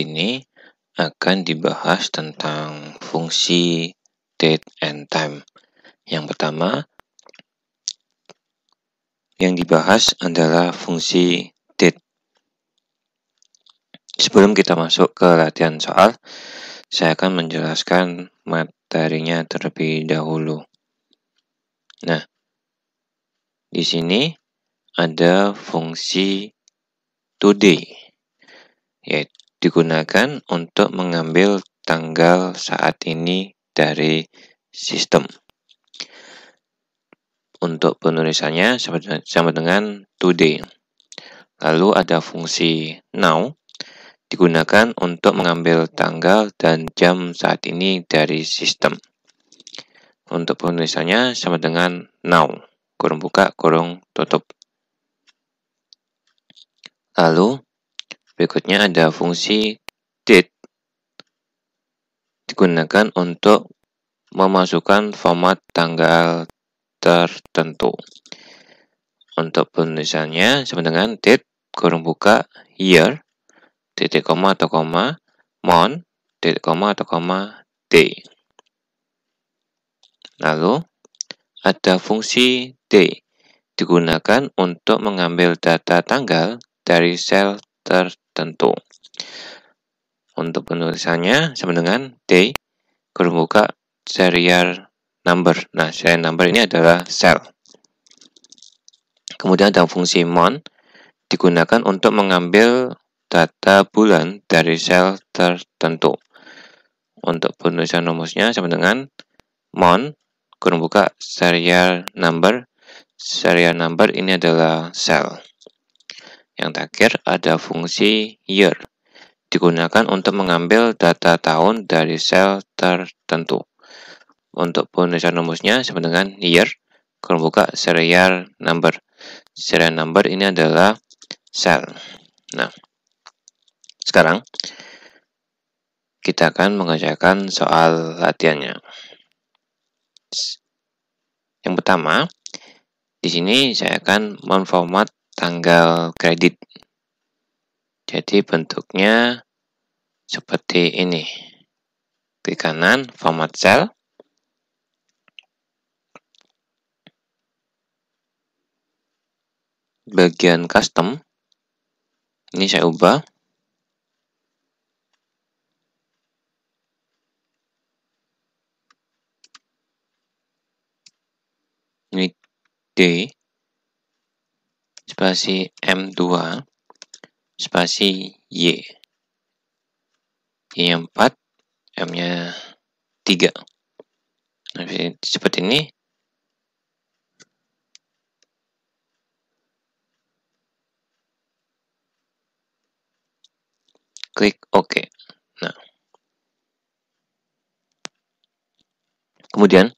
ini akan dibahas tentang fungsi date and time. Yang pertama, yang dibahas adalah fungsi date. Sebelum kita masuk ke latihan soal, saya akan menjelaskan materinya terlebih dahulu. Nah, di sini ada fungsi today, yaitu digunakan untuk mengambil tanggal saat ini dari sistem. Untuk penulisannya sama dengan today. Lalu ada fungsi now digunakan untuk mengambil tanggal dan jam saat ini dari sistem. Untuk penulisannya sama dengan now, kurung buka, kurung tutup. Lalu Berikutnya ada fungsi did digunakan untuk memasukkan format tanggal tertentu. Untuk penulisannya sama dengan date kurung buka year titik koma atau koma MONTH titik koma atau koma day. Lalu ada fungsi day digunakan untuk mengambil data tanggal dari sel tertentu. Untuk penulisannya sama dengan D, kurung buka, serial number. Nah, serial number ini adalah sel. Kemudian ada fungsi mon, digunakan untuk mengambil data bulan dari sel tertentu. Untuk penulisan rumusnya sama dengan mon, kurung buka, serial number. Serial number ini adalah sel. Yang terakhir ada fungsi year. Digunakan untuk mengambil data tahun dari sel tertentu. Untuk penulisan rumusnya sebenarnya year, kurung buka serial number. Serial number ini adalah sel. Nah, sekarang kita akan mengerjakan soal latihannya. Yang pertama, di sini saya akan memformat tanggal kredit. Jadi bentuknya seperti ini. Klik kanan, format cell. Bagian custom. Ini saya ubah. Ini D spasi M2 spasi Y Y nya 4 M nya 3 nah, seperti ini klik OK nah kemudian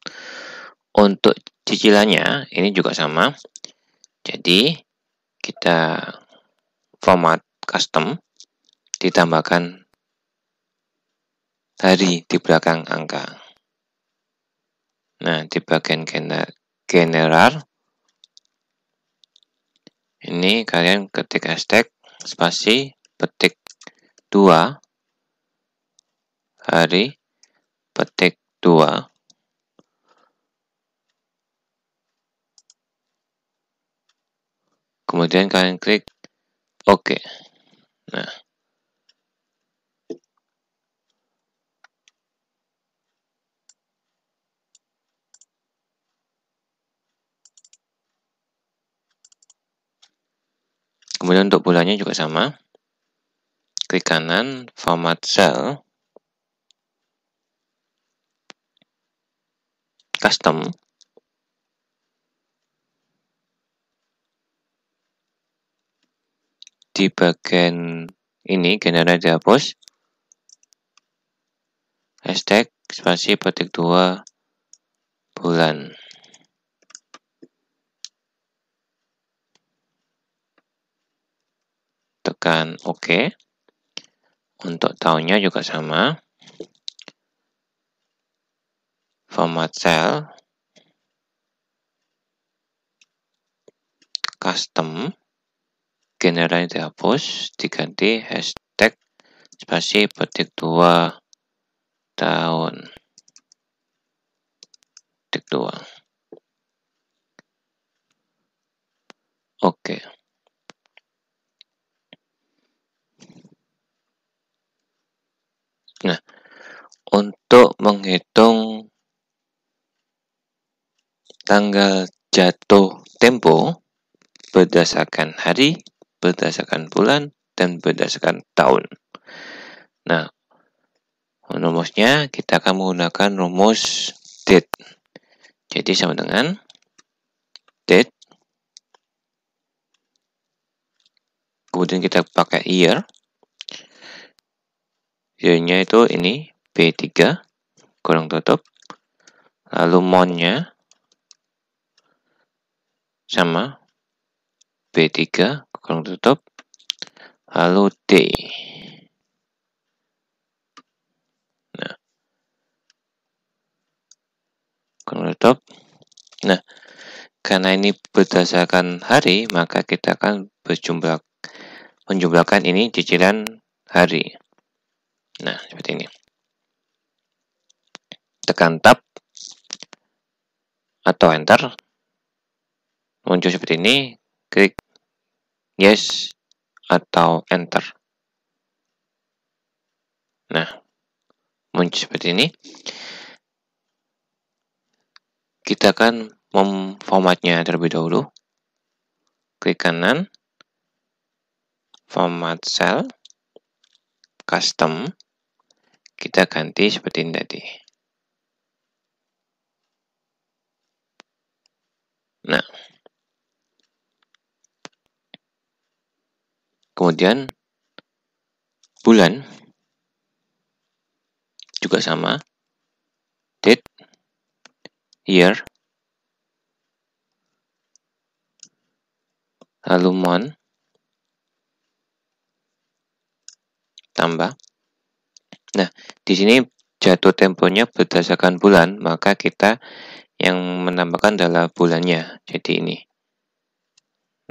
untuk cicilannya ini juga sama jadi kita format custom ditambahkan hari di belakang angka. Nah, di bagian general ini kalian ketik hashtag spasi petik dua hari petik dua kemudian kalian klik OK. Nah, Kemudian untuk bulannya juga sama. Klik kanan, format cell, custom, di bagian ini generate dihapus hashtag spasi petik 2 bulan tekan OK untuk tahunnya juga sama format cell custom ini dihapus diganti hashtag spasi petik tua tahun petik tua oke nah untuk menghitung tanggal jatuh tempo berdasarkan hari berdasarkan bulan, dan berdasarkan tahun. Nah, rumusnya kita akan menggunakan rumus date. Jadi sama dengan date. Kemudian kita pakai year. Year-nya itu ini B3 kurang tutup. Lalu month-nya sama B3 kurung tutup lalu D nah kurung tutup nah karena ini berdasarkan hari maka kita akan berjumlah menjumlahkan ini cicilan hari nah seperti ini tekan tab atau enter muncul seperti ini klik yes atau enter. Nah, muncul seperti ini. Kita akan memformatnya terlebih dahulu. Klik kanan, format cell, custom, kita ganti seperti ini tadi. Nah, Kemudian bulan juga sama. Date, year, lalu month tambah. Nah, di sini jatuh temponya berdasarkan bulan, maka kita yang menambahkan adalah bulannya. Jadi ini.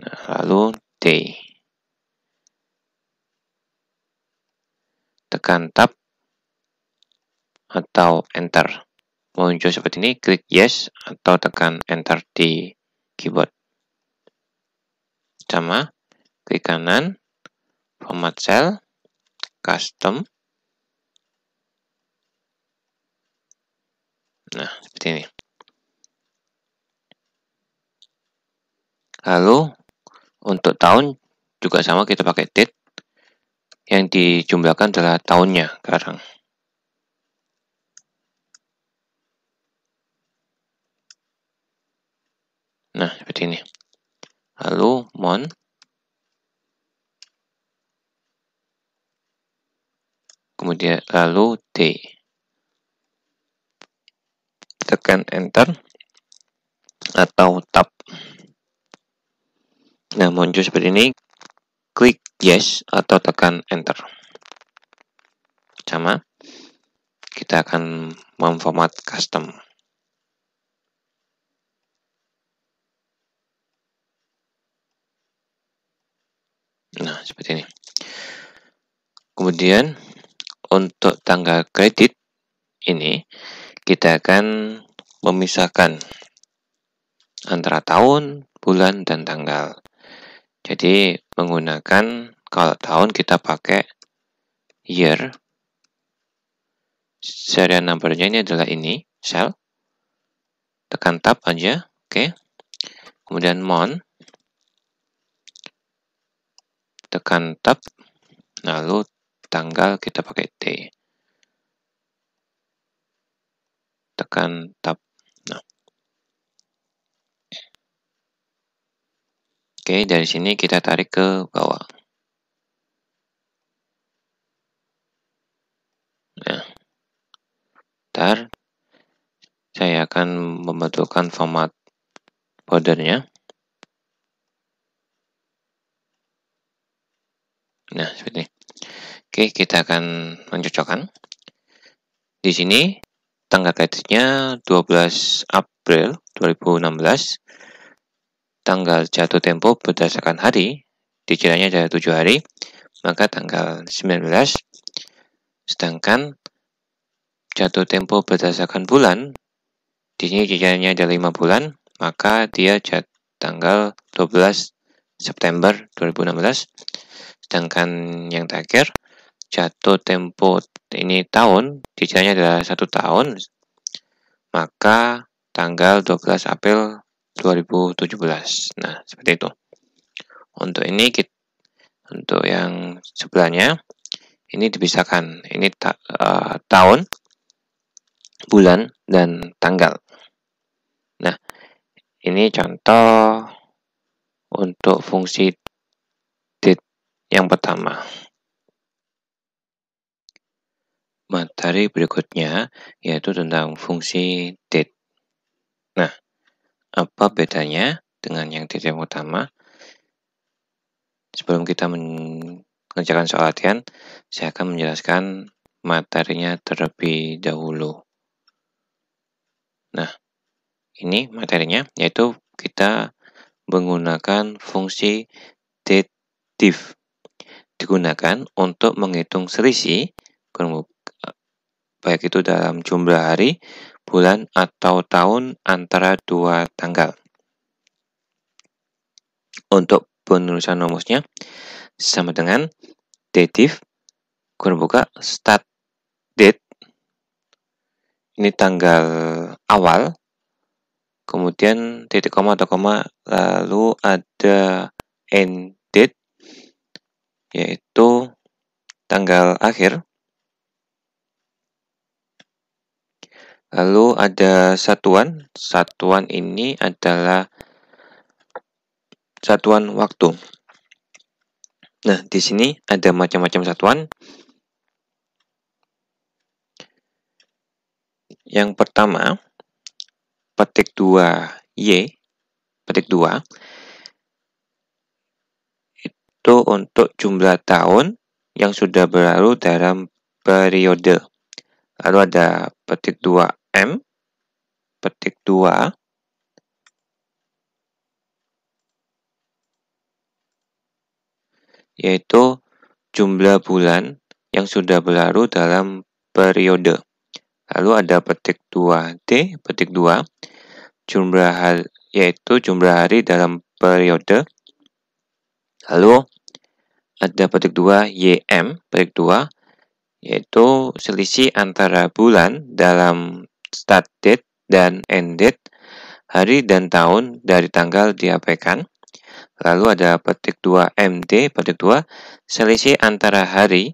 Nah, lalu day. tekan tab atau enter. Muncul seperti ini, klik yes atau tekan enter di keyboard. Sama, klik kanan, format cell, custom. Nah, seperti ini. Lalu, untuk tahun juga sama kita pakai date yang dijumlahkan adalah tahunnya sekarang. Nah, seperti ini. Lalu, mon. Kemudian, lalu D. Tekan Enter atau Tab. Nah, muncul seperti ini. Klik yes atau tekan enter. Sama, kita akan memformat custom. Nah, seperti ini. Kemudian, untuk tanggal kredit ini, kita akan memisahkan antara tahun, bulan, dan tanggal. Jadi menggunakan kalau tahun kita pakai year. Serial numbernya ini adalah ini, cell. Tekan tab aja, oke. Okay. Kemudian month, Tekan tab, lalu tanggal kita pakai T. Tekan tab Oke, dari sini kita tarik ke bawah. Nah, ntar saya akan membetulkan format bordernya. Nah, seperti ini. Oke, kita akan mencocokkan. Di sini, tanggal garisnya 12 April 2016 tanggal jatuh tempo berdasarkan hari, dikiranya ada 7 hari, maka tanggal 19. Sedangkan jatuh tempo berdasarkan bulan, di sini dikiranya ada 5 bulan, maka dia jat tanggal 12 September 2016. Sedangkan yang terakhir, jatuh tempo ini tahun, dikiranya adalah satu tahun, maka tanggal 12 April 2017. Nah, seperti itu. Untuk ini kita, untuk yang sebelahnya ini dipisahkan. Ini ta uh, tahun, bulan dan tanggal. Nah, ini contoh untuk fungsi date yang pertama. Materi berikutnya yaitu tentang fungsi date. Nah, apa bedanya dengan yang di demo utama? Sebelum kita mengerjakan soal latihan, saya akan menjelaskan materinya terlebih dahulu. Nah, ini materinya, yaitu kita menggunakan fungsi detif digunakan untuk menghitung selisih eh, baik itu dalam jumlah hari bulan, atau tahun antara dua tanggal. Untuk penulisan rumusnya, sama dengan dative, kurung buka, start date, ini tanggal awal, kemudian titik koma atau koma, lalu ada end date, yaitu tanggal akhir, Lalu ada satuan. Satuan ini adalah satuan waktu. Nah, di sini ada macam-macam satuan. Yang pertama, petik 2 Y, petik 2, itu untuk jumlah tahun yang sudah berlalu dalam periode. Lalu ada petik 2 M, petik 2, yaitu jumlah bulan yang sudah berlalu dalam periode. Lalu ada petik 2D, petik 2, jumlah hari, yaitu jumlah hari dalam periode. Lalu ada petik 2 YM, petik 2, yaitu selisih antara bulan dalam start date dan end date, hari dan tahun dari tanggal diabaikan. Lalu ada petik 2 MD, petik 2, selisih antara hari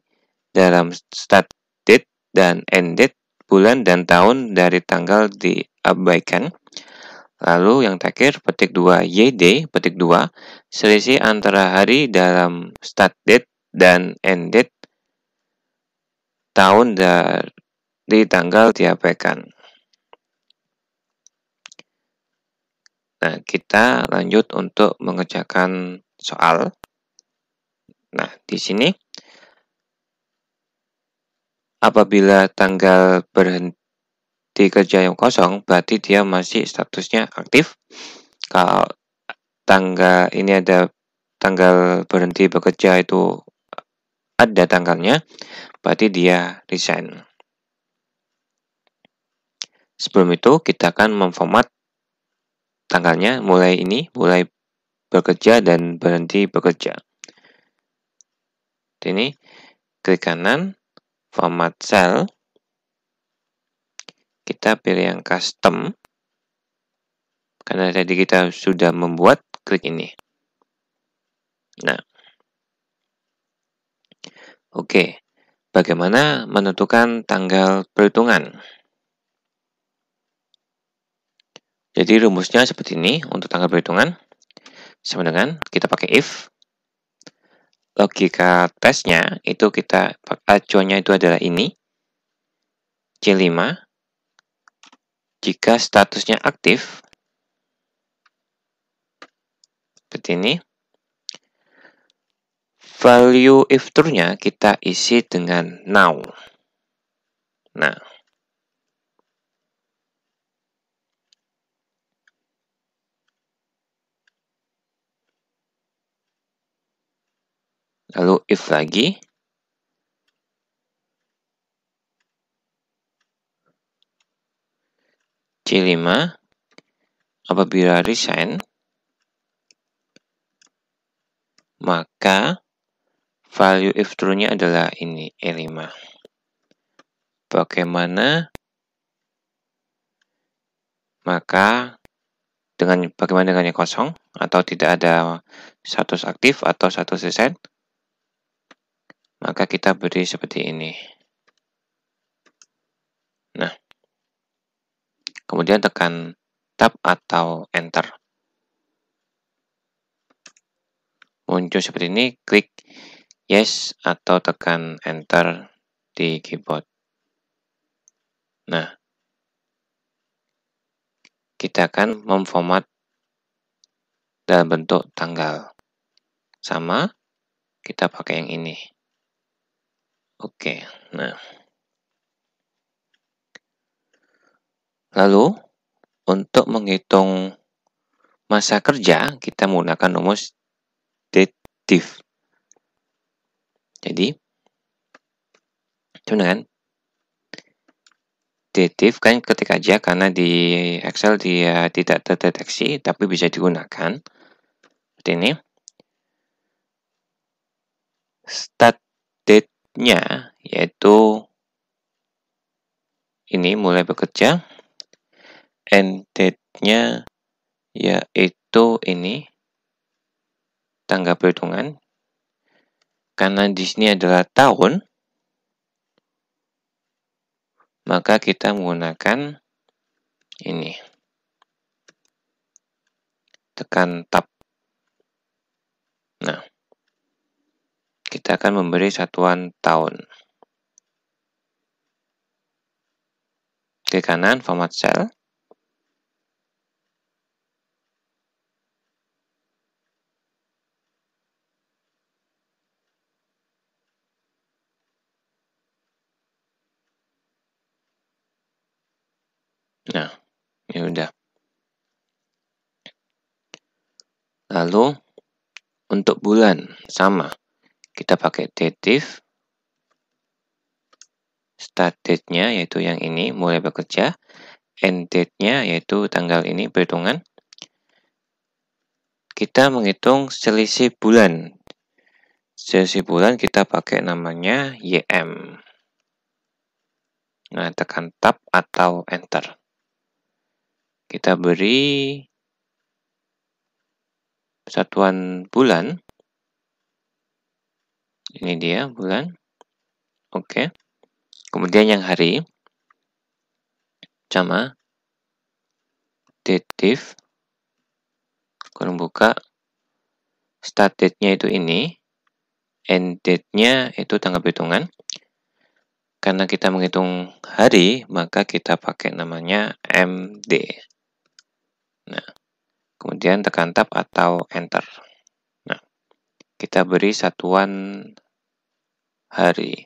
dalam start date dan end date, bulan dan tahun dari tanggal diabaikan. Lalu yang terakhir, petik 2 YD, petik 2, selisih antara hari dalam start date dan end date, tahun dari tanggal diabaikan. Nah, kita lanjut untuk mengerjakan soal. Nah, di sini apabila tanggal berhenti kerja yang kosong, berarti dia masih statusnya aktif. Kalau tanggal ini ada tanggal berhenti bekerja itu ada tanggalnya, berarti dia resign. Sebelum itu, kita akan memformat tanggalnya mulai ini, mulai bekerja dan berhenti bekerja. Ini klik kanan, format cell, kita pilih yang custom, karena tadi kita sudah membuat, klik ini. Nah, oke, bagaimana menentukan tanggal perhitungan? Jadi rumusnya seperti ini untuk tanggal perhitungan. Sama dengan kita pakai if. Logika tesnya itu kita acuannya eh, itu adalah ini. C5. Jika statusnya aktif seperti ini. Value if true-nya kita isi dengan now. Nah, lalu if lagi, C5, apabila resign, maka value if true-nya adalah ini, E5. Bagaimana? Maka, dengan bagaimana dengannya kosong, atau tidak ada status aktif atau status resign, maka kita beri seperti ini. Nah, kemudian tekan tab atau enter. Muncul seperti ini, klik yes atau tekan enter di keyboard. Nah, kita akan memformat dalam bentuk tanggal. Sama, kita pakai yang ini. Oke, nah. Lalu, untuk menghitung masa kerja, kita menggunakan rumus detif. Jadi, dengan detif, kan ketik aja karena di Excel dia tidak terdeteksi, tapi bisa digunakan. Seperti ini. Start nya yaitu ini mulai bekerja end date-nya yaitu ini tangga perhitungan karena di sini adalah tahun maka kita menggunakan ini tekan tab Kita akan memberi satuan tahun. Klik kanan, format cell. Nah, ini ya udah. Lalu, untuk bulan, sama kita pakai dative start date-nya yaitu yang ini mulai bekerja end date-nya yaitu tanggal ini perhitungan kita menghitung selisih bulan selisih bulan kita pakai namanya YM nah tekan tab atau enter kita beri satuan bulan ini dia bulan. Oke. Kemudian yang hari sama detif kurung buka start date-nya itu ini end date-nya itu tanggal hitungan karena kita menghitung hari maka kita pakai namanya MD nah kemudian tekan tab atau enter kita beri satuan hari.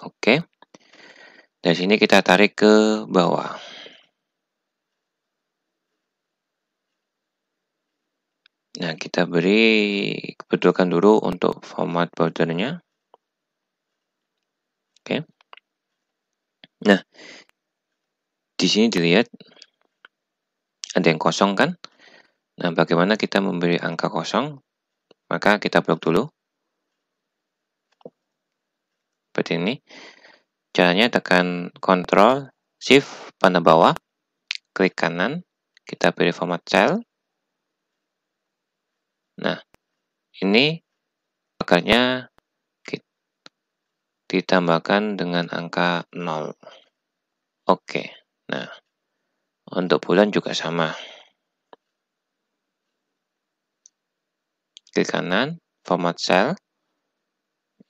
Oke. Dari sini kita tarik ke bawah. Nah, kita beri kebetulan dulu untuk format bordernya. Oke. Nah, di sini dilihat ada yang kosong kan? Nah, bagaimana kita memberi angka kosong? Maka kita blok dulu. Seperti ini. Caranya tekan Ctrl, Shift, panah bawah, klik kanan, kita pilih format cell. Nah, ini akarnya ditambahkan dengan angka 0. Oke, nah untuk bulan juga sama. Klik kanan, format cell.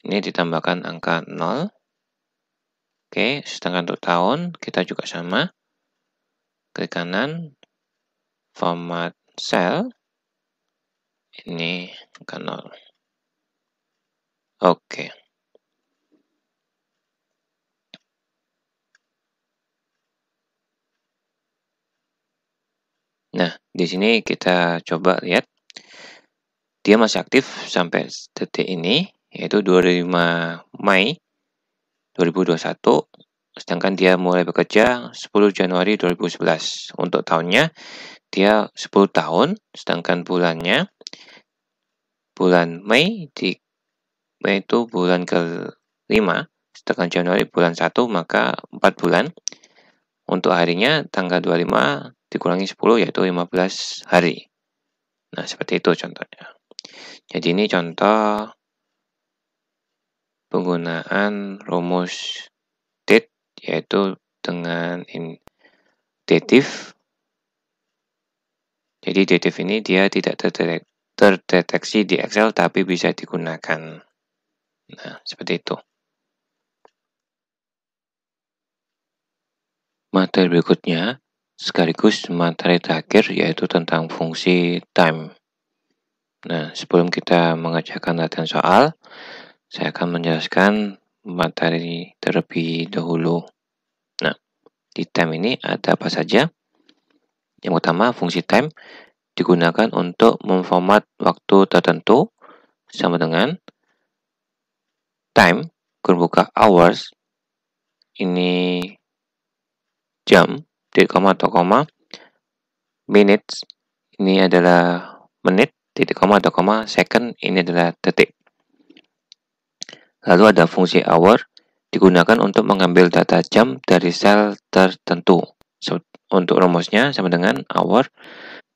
Ini ditambahkan angka 0. Oke, sedangkan untuk tahun kita juga sama. Klik kanan, format cell. Ini angka 0. Oke. Di sini kita coba lihat. Dia masih aktif sampai detik ini, yaitu 25 Mei 2021. Sedangkan dia mulai bekerja 10 Januari 2011. Untuk tahunnya, dia 10 tahun, sedangkan bulannya, bulan Mei, di, Mei itu bulan ke-5, sedangkan Januari bulan 1, maka 4 bulan. Untuk harinya, tanggal 25 dikurangi 10 yaitu 15 hari. Nah, seperti itu contohnya. Jadi ini contoh penggunaan rumus date yaitu dengan datif. Jadi datif ini dia tidak terdeteksi di Excel tapi bisa digunakan. Nah, seperti itu. Materi berikutnya sekaligus materi terakhir yaitu tentang fungsi time. Nah, sebelum kita mengerjakan latihan soal, saya akan menjelaskan materi terlebih dahulu. Nah, di time ini ada apa saja? Yang pertama, fungsi time digunakan untuk memformat waktu tertentu sama dengan time, kurung buka hours, ini jam, titik koma atau koma minutes ini adalah menit titik koma atau koma second ini adalah detik lalu ada fungsi hour digunakan untuk mengambil data jam dari sel tertentu untuk rumusnya sama dengan hour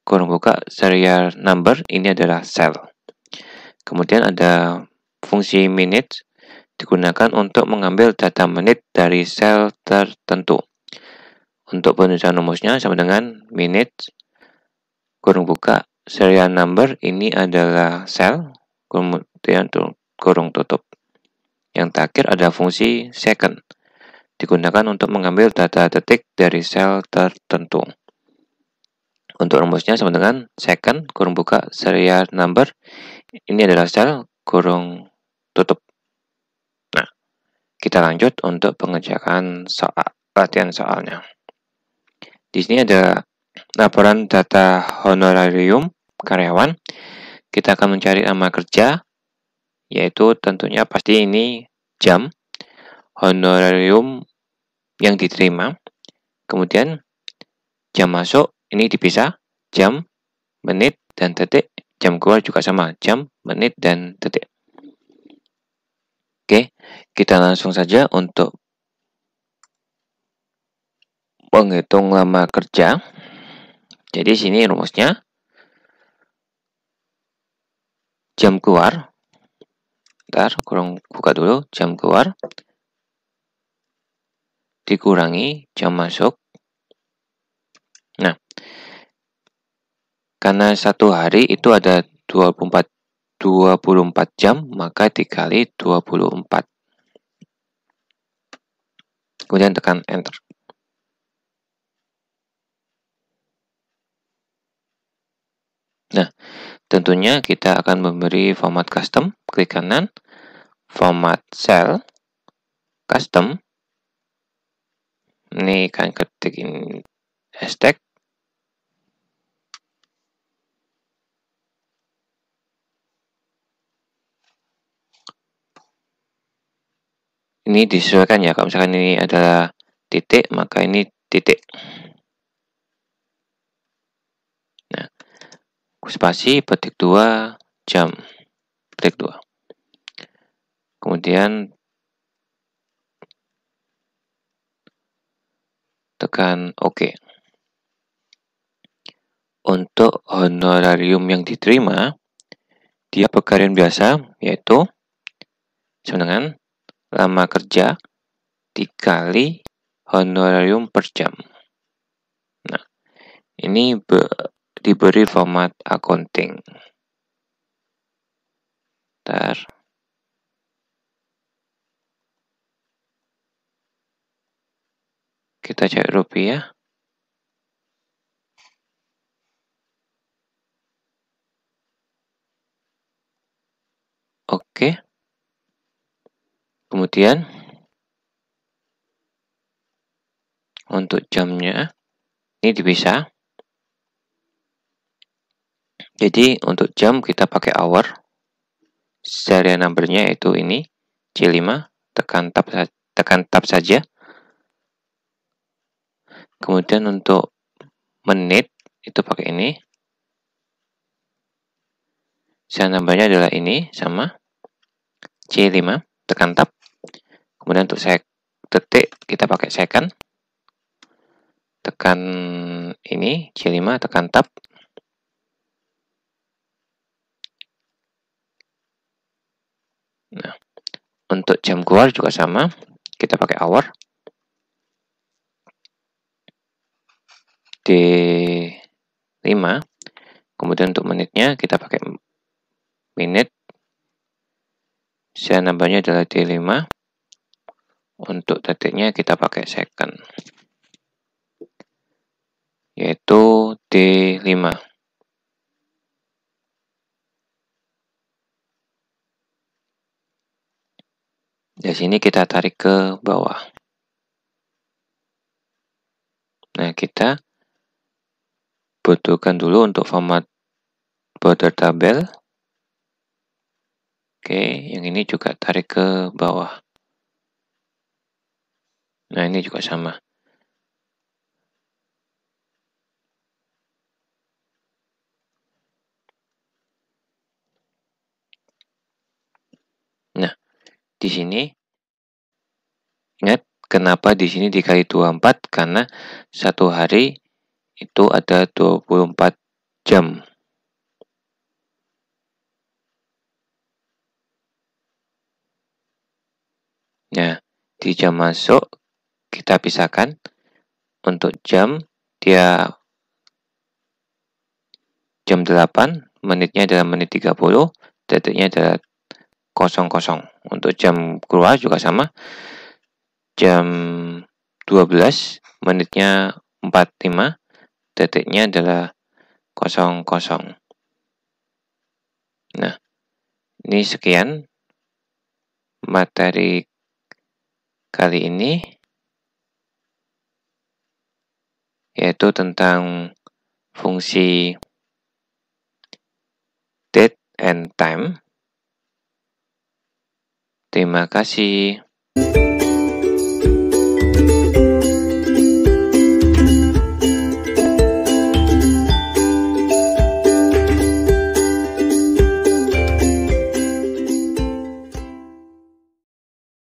kurung buka serial number ini adalah sel kemudian ada fungsi minutes digunakan untuk mengambil data menit dari sel tertentu untuk penulisan rumusnya sama dengan minutes kurung buka serial number ini adalah sel kemudian kurung tutup yang terakhir ada fungsi second digunakan untuk mengambil data detik dari sel tertentu untuk rumusnya sama dengan second kurung buka serial number ini adalah sel kurung tutup nah kita lanjut untuk pengerjaan soal latihan soalnya di sini ada laporan data honorarium karyawan. Kita akan mencari nama kerja, yaitu tentunya pasti ini jam, honorarium yang diterima. Kemudian jam masuk, ini dipisah, jam, menit, dan detik. Jam keluar juga sama, jam, menit, dan detik. Oke, kita langsung saja untuk penghitung lama kerja. Jadi sini rumusnya jam keluar. Ntar kurang buka dulu jam keluar. Dikurangi jam masuk. Nah, karena satu hari itu ada 24 24 jam, maka dikali 24. Kemudian tekan enter. Tentunya kita akan memberi format custom, klik kanan, format cell, custom, ini akan ketikin hashtag, ini disesuaikan ya kalau misalkan ini adalah titik maka ini titik spasi petik 2 jam petik 2 kemudian tekan OK untuk honorarium yang diterima dia pekerjaan biasa yaitu dengan lama kerja dikali honorarium per jam. Nah, ini diberi format accounting. Bentar. Kita cek rupiah. Ya. Oke. Kemudian untuk jamnya ini dipisah. Jadi untuk jam kita pakai hour. Serial numbernya itu ini C5, tekan tab tekan tab saja. Kemudian untuk menit itu pakai ini. Serial numbernya adalah ini sama C5, tekan tab. Kemudian untuk saya detik kita pakai second. Tekan ini C5, tekan tab. Nah, untuk jam keluar juga sama, kita pakai hour. D5. Kemudian untuk menitnya kita pakai menit. Saya nambahnya adalah D5. Untuk detiknya kita pakai second. Yaitu D5. Dari sini kita tarik ke bawah. Nah, kita butuhkan dulu untuk format border tabel. Oke, yang ini juga tarik ke bawah. Nah, ini juga sama. di sini ingat kenapa di sini dikali 24 karena satu hari itu ada 24 jam. ya di jam masuk kita pisahkan untuk jam dia jam 8, menitnya adalah menit 30, detiknya adalah untuk jam keluar juga sama. Jam 12 menitnya 45 detiknya adalah 00 nah ini sekian materi kali ini yaitu tentang fungsi date and time Terima kasih.